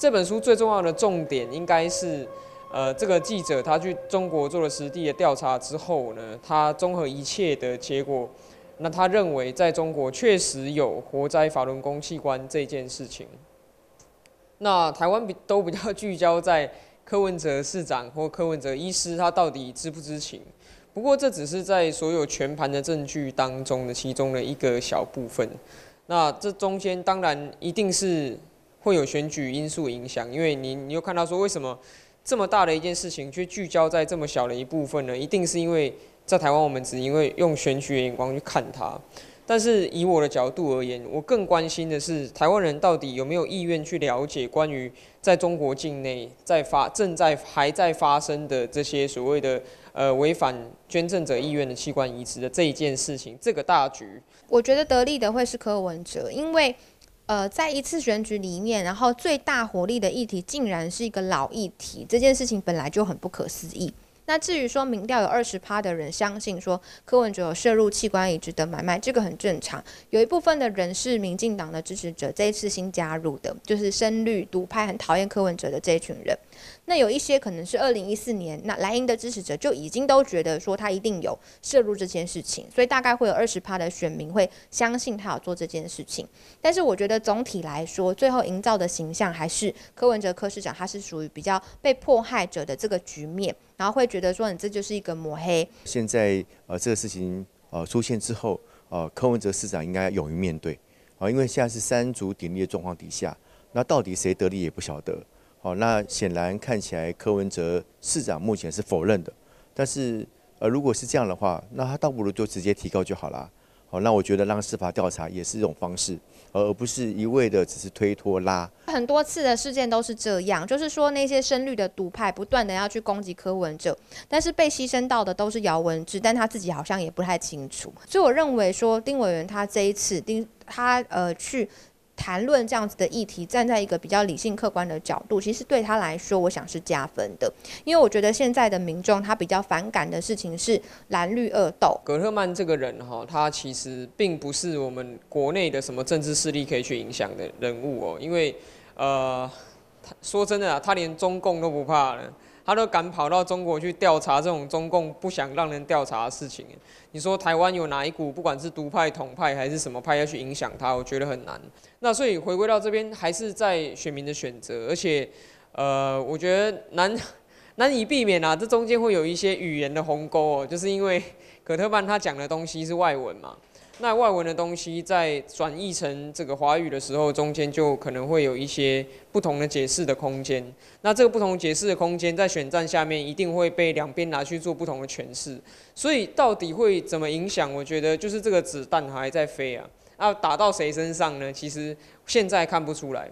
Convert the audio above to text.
这本书最重要的重点应该是，呃，这个记者他去中国做了实地的调查之后呢，他综合一切的结果，那他认为在中国确实有活摘法轮功器官这件事情。那台湾比都比较聚焦在柯文哲市长或柯文哲医师他到底知不知情，不过这只是在所有全盘的证据当中的其中的一个小部分。那这中间当然一定是。会有选举因素影响，因为你，你又看到说，为什么这么大的一件事情，却聚焦在这么小的一部分呢？一定是因为在台湾，我们只因为用选举的眼光去看它。但是以我的角度而言，我更关心的是台湾人到底有没有意愿去了解关于在中国境内在发正在还在发生的这些所谓的呃违反捐赠者意愿的器官移植的这一件事情，这个大局。我觉得得力的会是柯文哲，因为。呃，在一次选举里面，然后最大活力的议题，竟然是一个老议题，这件事情本来就很不可思议。那至于说，民调有二十趴的人相信说，柯文哲有涉入器官移植的买卖，这个很正常。有一部分的人是民进党的支持者，这一次新加入的，就是深绿独派很讨厌柯文哲的这一群人。那有一些可能是二零一四年，那莱茵的支持者就已经都觉得说他一定有涉入这件事情，所以大概会有二十趴的选民会相信他有做这件事情。但是我觉得总体来说，最后营造的形象还是柯文哲柯市长，他是属于比较被迫害者的这个局面，然后会觉得说你这就是一个抹黑。现在呃这个事情呃出现之后，呃柯文哲市长应该勇于面对，啊因为现在是三足鼎立的状况底下，那到底谁得利也不晓得。好，那显然看起来柯文哲市长目前是否认的，但是呃，如果是这样的话，那他倒不如就直接提高就好了。好，那我觉得让司法调查也是一种方式，而不是一味的只是推拖拉。很多次的事件都是这样，就是说那些深绿的独派不断的要去攻击柯文哲，但是被牺牲到的都是姚文智，但他自己好像也不太清楚。所以我认为说丁委员他这一次丁他呃去。谈论这样子的议题，站在一个比较理性客观的角度，其实对他来说，我想是加分的，因为我觉得现在的民众他比较反感的事情是蓝绿恶斗。葛特曼这个人哈，他其实并不是我们国内的什么政治势力可以去影响的人物哦，因为，呃，说真的，他连中共都不怕。了。他都敢跑到中国去调查这种中共不想让人调查的事情，你说台湾有哪一股，不管是独派、统派还是什么派要去影响他？我觉得很难。那所以回归到这边，还是在选民的选择，而且，呃，我觉得难 难以避免啊，这中间会有一些语言的鸿沟哦，就是因为葛特曼他讲的东西是外文嘛。那外文的东西在转译成这个华语的时候，中间就可能会有一些不同的解释的空间。那这个不同解释的空间在选战下面一定会被两边拿去做不同的诠释。所以到底会怎么影响？我觉得就是这个子弹还在飞啊，那打到谁身上呢？其实现在看不出来。